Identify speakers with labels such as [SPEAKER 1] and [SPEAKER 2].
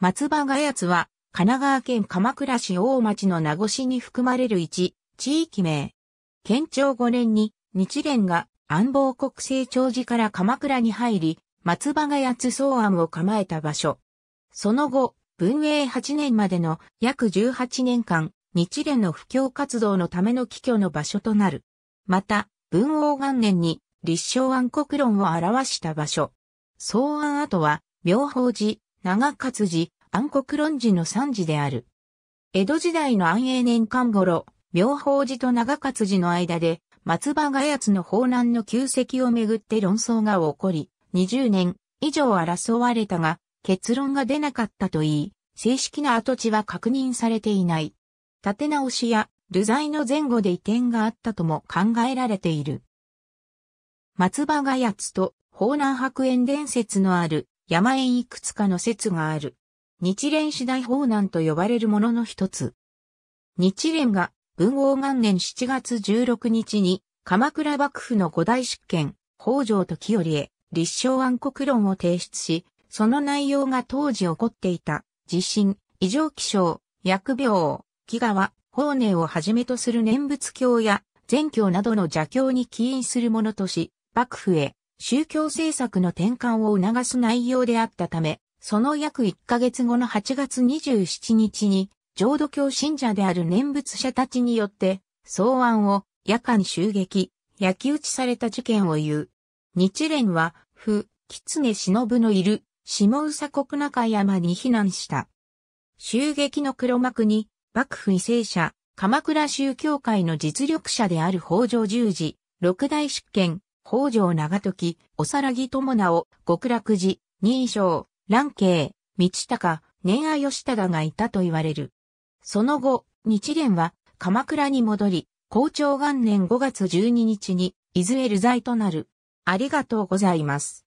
[SPEAKER 1] 松葉がやつは、神奈川県鎌倉市大町の名護市に含まれる一、地域名。県庁5年に、日蓮が安房国政長寺から鎌倉に入り、松葉がやつ草案を構えた場所。その後、文永8年までの約18年間、日蓮の布教活動のための帰居の場所となる。また、文王元年に立正安国論を表した場所。草案後は、妙法寺、長勝寺、暗黒論寺の三地である。江戸時代の安永年間頃、妙法寺と長勝寺の間で、松葉がやつの法難の旧跡をめぐって論争が起こり、20年以上争われたが、結論が出なかったといい、正式な跡地は確認されていない。建て直しや、流罪の前後で移転があったとも考えられている。松葉がやつと法南白煙伝説のある山へいくつかの説がある。日蓮次第法難と呼ばれるものの一つ。日蓮が文豪元年7月16日に鎌倉幕府の五大執権、北条時頼へ立証暗黒論を提出し、その内容が当時起こっていた地震、異常気象、薬病、飢餓、法年をはじめとする念仏教や全教などの邪教に起因するものとし、幕府へ宗教政策の転換を促す内容であったため、その約1ヶ月後の8月27日に、浄土教信者である念仏者たちによって、草案を夜間襲撃、焼き討ちされた事件を言う。日蓮は、不、狐忍のいる、下宇佐国中山に避難した。襲撃の黒幕に、幕府為政者、鎌倉宗教会の実力者である北条十字、六大執権、北条長時、おさらぎ友直、極楽寺、認証、蘭慶、道高、年愛義忠がいたと言われる。その後、日蓮は鎌倉に戻り、校長元年5月12日に、いずれ流罪となる。ありがとうございます。